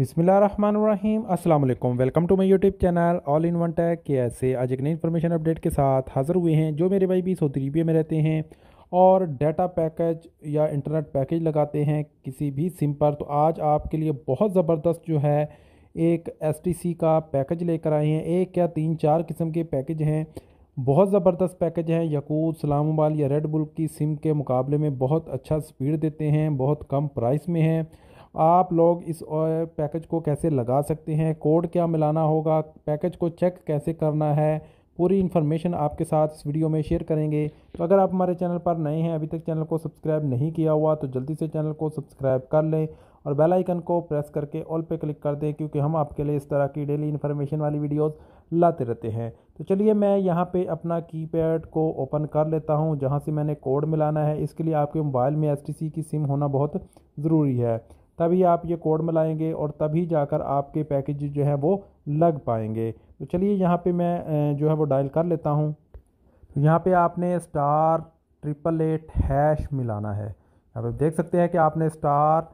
बिसमीम अल्लाम welcome to my YouTube channel all in one tech के ऐसे आज एक नई इन्फॉर्मेशन अपडेट के साथ हाज़िर हुए हैं जो मेरे भाई भी सऊदी अरबिया में रहते हैं और डाटा पैकेज या इंटरनेट पैकेज लगाते हैं किसी भी सिम पर तो आज आपके लिए बहुत ज़बरदस्त जो है एक एस का पैकेज लेकर आए हैं एक या तीन चार किस्म के पैकेज हैं बहुत ज़बरदस्त पैकेज हैं यकूत सलाम मोबाइल या रेड बुल की सिम के मुकाबले में बहुत अच्छा स्पीड देते हैं बहुत कम प्राइस में हैं आप लोग इस पैकेज को कैसे लगा सकते हैं कोड क्या मिलाना होगा पैकेज को चेक कैसे करना है पूरी इन्फॉर्मेशन आपके साथ इस वीडियो में शेयर करेंगे तो अगर आप हमारे चैनल पर नए हैं अभी तक चैनल को सब्सक्राइब नहीं किया हुआ तो जल्दी से चैनल को सब्सक्राइब कर लें और बेल आइकन को प्रेस करके ऑल पे क्लिक कर दें क्योंकि हम आपके लिए इस तरह की डेली इन्फॉर्मेशन वाली वीडियोस लाते रहते हैं तो चलिए मैं यहाँ पे अपना कीपैड को ओपन कर लेता हूँ जहाँ से मैंने कोड मिलाना है इसके लिए आपके मोबाइल में एस की सिम होना बहुत ज़रूरी है तभी आप ये कोड मिलाएंगे और तभी जाकर आपके पैकेज जो है वो लग पाएंगे तो चलिए यहाँ पे मैं जो है वो डायल कर लेता हूँ तो यहाँ पे आपने स्टार ट्रिपल एट हैश मिलाना है यहाँ पर देख सकते हैं कि आपने स्टार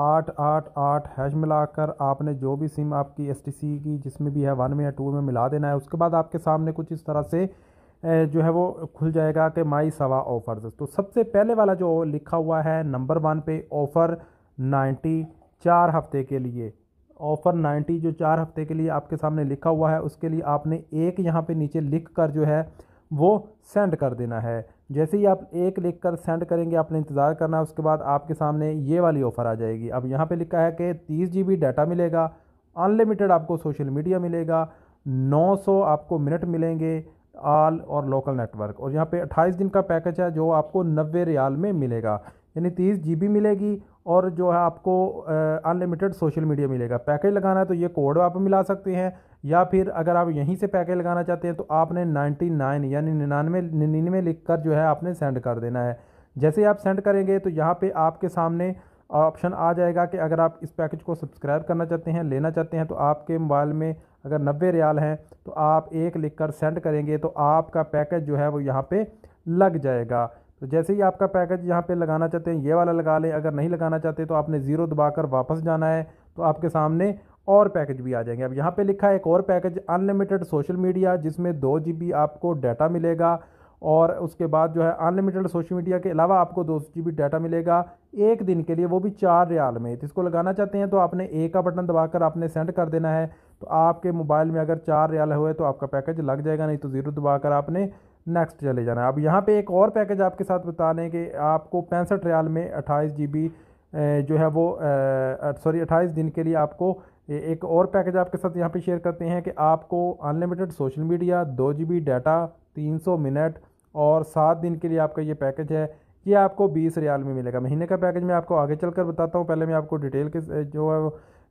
आठ आठ आठ हैश मिलाकर आपने जो भी सिम आपकी एस की जिसमें भी है वन में या टू में मिला देना है उसके बाद आपके सामने कुछ इस तरह से जो है वो खुल जाएगा कि माई सवा ऑफ़र्स तो सबसे पहले वाला जो लिखा हुआ है नंबर वन पे ऑफ़र नाइन्टी चार हफ्ते के लिए ऑफ़र नाइन्टी जो चार हफ्ते के लिए आपके सामने लिखा हुआ है उसके लिए आपने एक यहाँ पे नीचे लिख कर जो है वो सेंड कर देना है जैसे ही आप एक लिख कर सेंड करेंगे आपने इंतज़ार करना है उसके बाद आपके सामने ये वाली ऑफ़र आ जाएगी अब यहाँ पे लिखा है कि तीस जी बी डाटा मिलेगा अनलिमिटेड आपको सोशल मीडिया मिलेगा 900 आपको मिनट मिलेंगे आल और लोकल नेटवर्क और यहाँ पे 28 दिन का पैकेज है जो आपको नब्बे रियाल में मिलेगा यानी तीस जी मिलेगी और जो है आपको अनलिमिटेड सोशल मीडिया मिलेगा पैकेज लगाना है तो ये कोड आप मिला सकते हैं या फिर अगर आप यहीं से पैकेज लगाना चाहते हैं तो आपने 99 यानी निन्यानवे निन्यानवे लिख कर जो है आपने सेंड कर देना है जैसे आप सेंड करेंगे तो यहाँ पे आपके सामने ऑप्शन आ जाएगा कि अगर आप इस पैकेज को सब्सक्राइब करना चाहते हैं लेना चाहते हैं तो आपके मोबाइल में अगर नब्बे रियाल हैं तो आप एक लिख कर सेंड करेंगे तो आपका पैकेज जो है वो यहाँ पर लग जाएगा तो जैसे ही आपका पैकेज यहाँ पे लगाना चाहते हैं ये वाला लगा लें अगर नहीं लगाना चाहते तो आपने ज़ीरो दबाकर वापस जाना है तो आपके सामने और पैकेज भी आ जाएंगे अब यहाँ पे लिखा है एक और पैकेज अनलिमिटेड सोशल मीडिया जिसमें दो जी आपको डाटा मिलेगा और उसके बाद जो है अनलिमिटेड सोशल मीडिया के अलावा आपको दो जी डाटा मिलेगा एक दिन के लिए वो भी चार रियाल में तो इसको लगाना चाहते हैं तो आपने ए का बटन दबाकर आपने सेंड कर देना है तो आपके मोबाइल में अगर चार रियाल हुए तो आपका पैकेज लग जाएगा नहीं तो ज़ीरो दबाकर आपने नेक्स्ट चले जाना अब यहाँ पे एक और पैकेज आपके साथ बता दें कि आपको पैंसठ रियाल में अट्ठाईस जी जो है वो सॉरी अट्ठाईस दिन के लिए आपको एक और पैकेज आपके साथ यहाँ पे शेयर करते हैं कि आपको अनलिमिटेड सोशल मीडिया दो जी डाटा तीन सौ मिनट और सात दिन के लिए आपका ये पैकेज है ये आपको बीस रियाल में मिलेगा महीने का पैकेज मैं आपको आगे चलकर बताता हूँ पहले मैं आपको डिटेल के जो है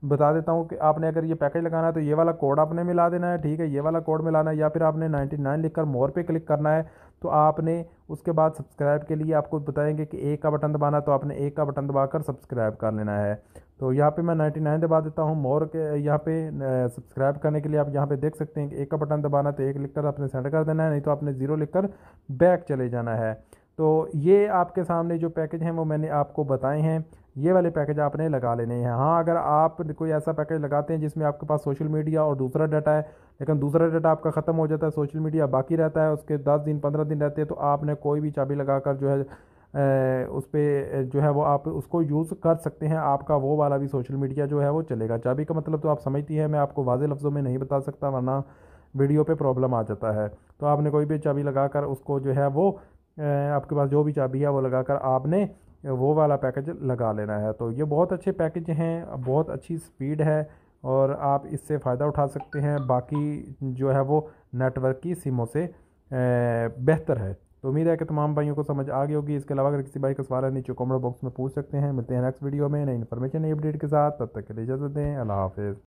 बता देता हूँ कि आपने अगर ये पैकेज लगाना है तो ये वाला कोड आपने मिला देना है ठीक है ये वाला कोड मिलाना है या फिर आपने 99 लिखकर मोर पे क्लिक करना है तो आपने उसके बाद सब्सक्राइब के लिए आपको बताएंगे कि एक का बटन दबाना तो आपने एक का बटन दबाकर सब्सक्राइब कर लेना है तो यहाँ पे मैं 99 दबा देता हूँ मोर के यहाँ पे सब्सक्राइब करने के लिए आप यहाँ पे देख सकते हैं कि एक का बटन दबाना तो एक लिखकर आपने सेंड कर देना है नहीं तो आपने ज़ीरो लिखकर बैक चले जाना है तो ये आपके सामने जो पैकेज हैं वो मैंने आपको बताए हैं ये वाले पैकेज आपने लगा लेने हैं हाँ अगर आप कोई ऐसा पैकेज लगाते हैं जिसमें आपके पास सोशल मीडिया और दूसरा डाटा है लेकिन दूसरा डाटा आपका ख़त्म हो जाता है सोशल मीडिया बाकी रहता है उसके दस दिन पंद्रह दिन रहते हैं तो आपने कोई भी चाबी लगा कर जो है उस पर जो है वो आप उसको यूज़ कर सकते हैं आपका वो वाला भी सोशल मीडिया जो है वो चलेगा चाबी का मतलब तो आप समझती हैं मैं आपको वाजे लफ्ज़ों में नहीं बता सकता वरना वीडियो पे प्रॉब्लम आ जाता है तो आपने कोई भी चाबी लगा कर उसको जो है वो आपके पास जो भी चाबी है वो लगा कर आपने वो वाला पैकेज लगा लेना है तो ये बहुत अच्छे पैकेज हैं बहुत अच्छी स्पीड है और आप इससे फ़ायदा उठा सकते हैं बाकी जो है वो नेटवर्क की सिमों से बेहतर है तो उम्मीद है कि तमाम भाइयों को समझ आ गई होगी इसके अलावा अगर किसी भाई का सवाल है नीचे कमेंट बॉक्स में पूछ सकते हैं मिलते हैं नेक्स्ट वीडियो में नई इन्फॉर्मेशन नई अपडेट के साथ तब तक के लिए इजाज़त दें अल्लाह हाफिज़